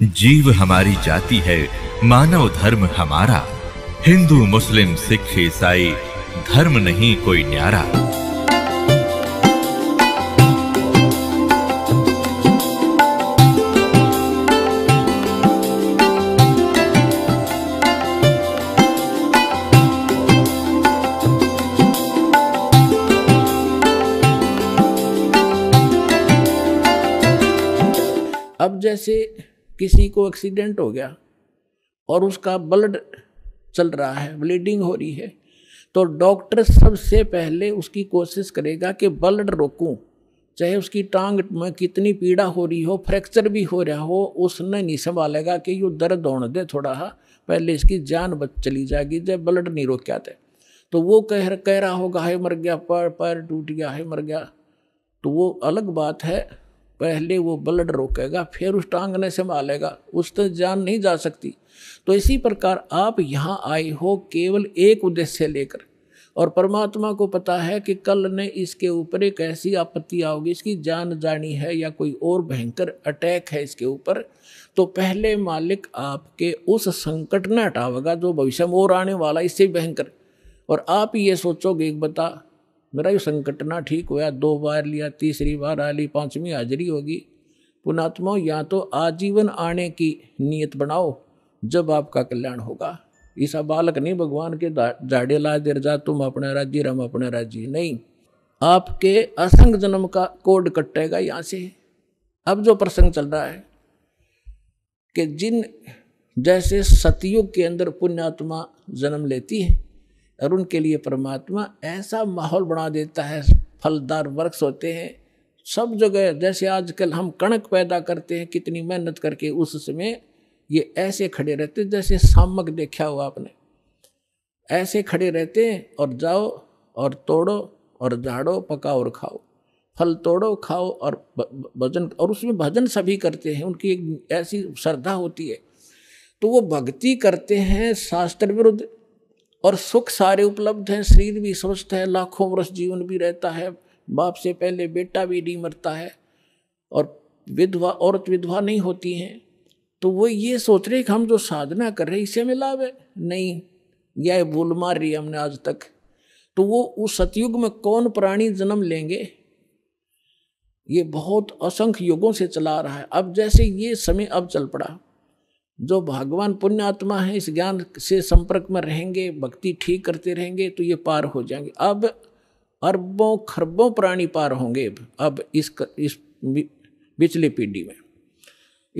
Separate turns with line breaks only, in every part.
जीव हमारी जाति है मानव धर्म हमारा हिंदू मुस्लिम सिख ईसाई धर्म नहीं कोई न्यारा अब जैसे किसी को एक्सीडेंट हो गया और उसका ब्लड चल रहा है ब्लीडिंग हो रही है तो डॉक्टर सबसे पहले उसकी कोशिश करेगा कि ब्लड रोकूं चाहे उसकी टांग में कितनी पीड़ा हो रही हो फ्रैक्चर भी हो रहा हो उसने नहीं संभालेगा कि यूँ दर्द होने दे थोड़ा हा पहले इसकी जान बच चली जाएगी जब ब्लड नहीं रोक क्या थे तो वो कह कह रहा होगा है मर गया पैर पैर टूट गया है मर गया तो वो अलग बात है पहले वो ब्लड रोकेगा फिर उस टांगने संभालेगा उस तक जान नहीं जा सकती तो इसी प्रकार आप यहाँ आए हो केवल एक उद्देश्य लेकर और परमात्मा को पता है कि कल ने इसके ऊपर एक ऐसी आपत्ति आओगी इसकी जान जानी है या कोई और भयंकर अटैक है इसके ऊपर तो पहले मालिक आपके उस संकट ने हटावेगा जो भविष्य में और आने वाला इससे भयंकर और आप ये सोचोगे एक बता मेरा ये संकट ना ठीक हुआ दो बार लिया तीसरी बार आ ली पांचवी हाजिरी होगी पुणात्मा या तो आजीवन आने की नीयत बनाओ जब आपका कल्याण होगा ईसा बालक नहीं भगवान के झाड़े ला देर जा तुम अपने राज्य रम अपने राज्य नहीं आपके असंग जन्म का कोड कटेगा यहाँ से अब जो प्रसंग चल रहा है कि जिन जैसे सतयुग के अंदर पुण्यात्मा जन्म लेती है और उनके लिए परमात्मा ऐसा माहौल बना देता है फलदार वृक्ष होते हैं सब जगह जैसे आजकल हम कणक पैदा करते हैं कितनी मेहनत करके उस समय ये ऐसे खड़े रहते जैसे सामक देखा हुआ आपने ऐसे खड़े रहते हैं और जाओ और तोड़ो और झाड़ो पकाओ और खाओ फल तोड़ो खाओ और भजन और उसमें भजन सभी करते हैं उनकी एक ऐसी श्रद्धा होती है तो वो भक्ति करते हैं शास्त्र विरुद्ध और सुख सारे उपलब्ध हैं शरीर भी स्वस्थ है लाखों वर्ष जीवन भी रहता है बाप से पहले बेटा भी नहीं मरता है और विधवा औरत विधवा नहीं होती हैं तो वो ये सोच रहे कि हम जो साधना कर रहे हैं इसे हमें लाभ है नहीं यह भूल मार रही हमने आज तक तो वो उस सतयुग में कौन प्राणी जन्म लेंगे ये बहुत असंख्य युगों से चला रहा है अब जैसे ये समय अब चल पड़ा जो भगवान पुण्य आत्मा है इस ज्ञान से संपर्क में रहेंगे भक्ति ठीक करते रहेंगे तो ये पार हो जाएंगे अब अरबों खरबों प्राणी पार होंगे अब इस इस पिछली पीढ़ी में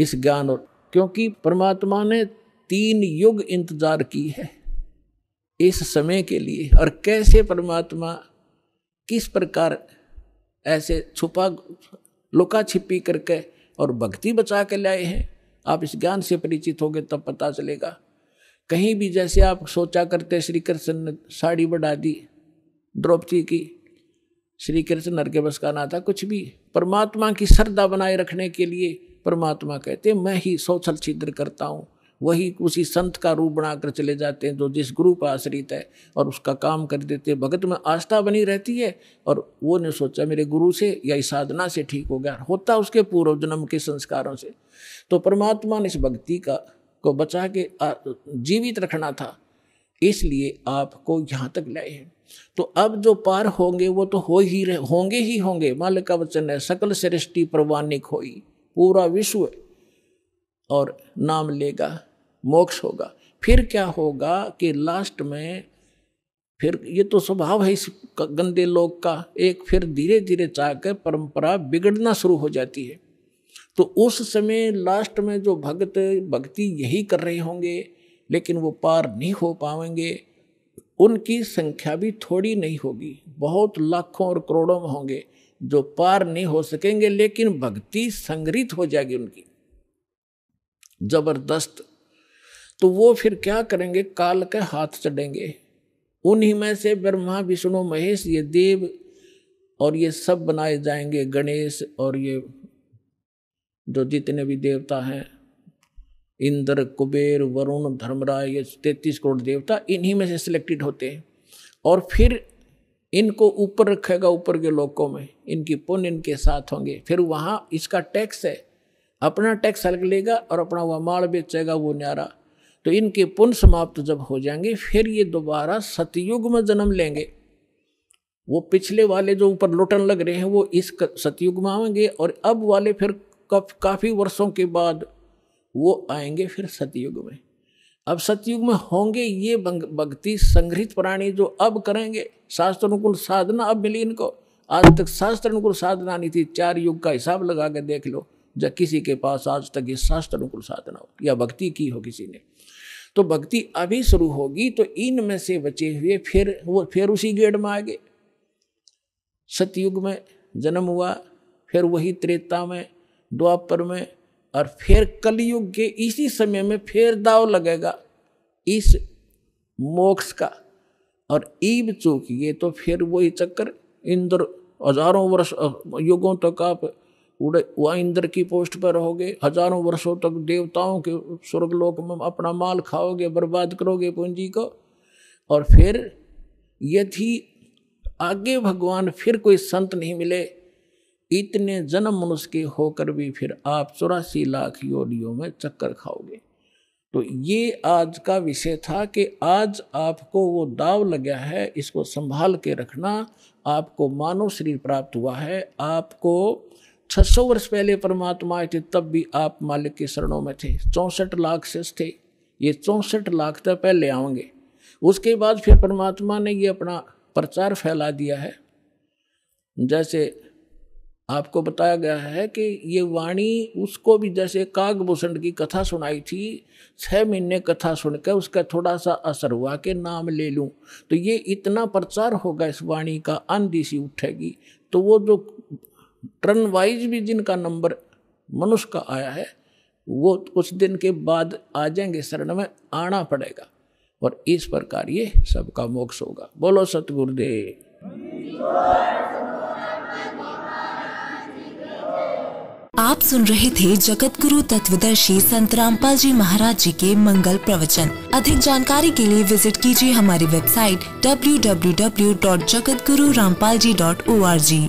इस ज्ञान और क्योंकि परमात्मा ने तीन युग इंतजार की है इस समय के लिए और कैसे परमात्मा किस प्रकार ऐसे छुपा लुका छिपी करके और भक्ति बचा के लाए हैं आप इस ज्ञान से परिचित होंगे तब पता चलेगा कहीं भी जैसे आप सोचा करते श्री कृष्ण ने साड़ी बढ़ा दी द्रौपदी की श्री कृष्ण नर के बस का ना था कुछ भी परमात्मा की श्रद्धा बनाए रखने के लिए परमात्मा कहते मैं ही सौचल छिद्र करता हूँ वही उसी संत का रूप बनाकर चले जाते हैं जो जिस गुरु पर आश्रित है और उसका काम कर देते हैं भगत में आस्था बनी रहती है और वो ने सोचा मेरे गुरु से या इस साधना से ठीक हो गया होता उसके पूर्व जन्म के संस्कारों से तो परमात्मा ने इस भक्ति का को बचा के जीवित रखना था इसलिए आपको यहाँ तक लाए हैं तो अब जो पार होंगे वो तो हो ही रहे होंगे ही होंगे माल का वचन है सकल सृष्टि प्रवानिक होई पूरा विश्व और नाम लेगा मोक्ष होगा फिर क्या होगा कि लास्ट में फिर ये तो स्वभाव है इस गंदे लोग का एक फिर धीरे धीरे चाह कर परंपरा बिगड़ना शुरू हो जाती है तो उस समय लास्ट में जो भगत भक्ति यही कर रहे होंगे लेकिन वो पार नहीं हो पाएंगे उनकी संख्या भी थोड़ी नहीं होगी बहुत लाखों और करोड़ों में होंगे जो पार नहीं हो सकेंगे लेकिन भक्ति संग्रहित हो जाएगी उनकी जबरदस्त तो वो फिर क्या करेंगे काल के हाथ चढ़ेंगे उन्हीं में से ब्रह्मा विष्णु महेश ये देव और ये सब बनाए जाएंगे गणेश और ये जो जितने भी देवता हैं इंद्र कुबेर वरुण धर्मराय ये तैतीस करोड़ देवता इन्हीं में से सिलेक्टेड होते हैं और फिर इनको ऊपर रखेगा ऊपर के लोकों में इनकी पुण्य इनके साथ होंगे फिर वहाँ इसका टैक्स है अपना टैक्स अलग लेगा और अपना वह माल बेचेगा वो न्यारा तो इनके पुण्य समाप्त जब हो जाएंगे फिर ये दोबारा सतयुग में जन्म लेंगे वो पिछले वाले जो ऊपर लुटन लग रहे हैं वो इस सतयुग में आएंगे और अब वाले फिर काफ़ी वर्षों के बाद वो आएंगे फिर सतयुग में अब सतयुग में होंगे ये भक्ति संग्रहित प्राणी जो अब करेंगे शास्त्र अनुकूल साधना अब मिली इनको आज तक शास्त्र अनुकूल साधना नहीं थी चार युग का हिसाब लगा के देख लो जब किसी के पास आज तक ये शास्त्र अनुकूल साधना हो या भक्ति की हो किसी ने तो भक्ति अभी शुरू होगी तो इन में से बचे हुए फिर वो फिर उसी गेड़ में आ गए सतयुग में जन्म हुआ फिर वही त्रेता में द्वापर में और फिर कलयुग के इसी समय में फिर दाव लगेगा इस मोक्ष का और ईब ये तो फिर वही चक्कर इंद्र हजारों वर्ष युगों तक तो आप उड़े वह इंद्र की पोस्ट पर रहोगे हजारों वर्षों तक देवताओं के लोक में अपना माल खाओगे बर्बाद करोगे पूंजी को और फिर यदि आगे भगवान फिर कोई संत नहीं मिले इतने जन्म मनुष्य के होकर भी फिर आप चौरासी लाख योनियों में चक्कर खाओगे तो ये आज का विषय था कि आज आपको वो दाव लग गया है इसको संभाल के रखना आपको मानव शरीर प्राप्त हुआ है आपको 600 वर्ष पहले परमात्मा आए थे तब भी आप मालिक के शरणों में थे चौंसठ लाख शिष्य थे ये चौंसठ लाख तक तो पहले आओगे उसके बाद फिर परमात्मा ने ये अपना प्रचार फैला दिया है जैसे आपको बताया गया है कि ये वाणी उसको भी जैसे कागभूषण की कथा सुनाई थी छः महीने कथा सुनकर उसका थोड़ा सा असर हुआ कि नाम ले लूँ तो ये इतना प्रचार होगा इस वाणी का अंधी सी उठेगी तो वो जो टर्न वाइज भी जिनका नंबर मनुष्य का आया है वो कुछ दिन के बाद आ जाएंगे शरण में आना पड़ेगा और इस प्रकार ये सबका मोक्ष होगा बोलो सतगुरुदेव आप सुन रहे थे जगत गुरु तत्वदर्शी संत रामपाल जी महाराज जी के मंगल प्रवचन अधिक जानकारी के लिए विजिट कीजिए हमारी website W W W dot Jagat Guru Rampal ji dot O R जी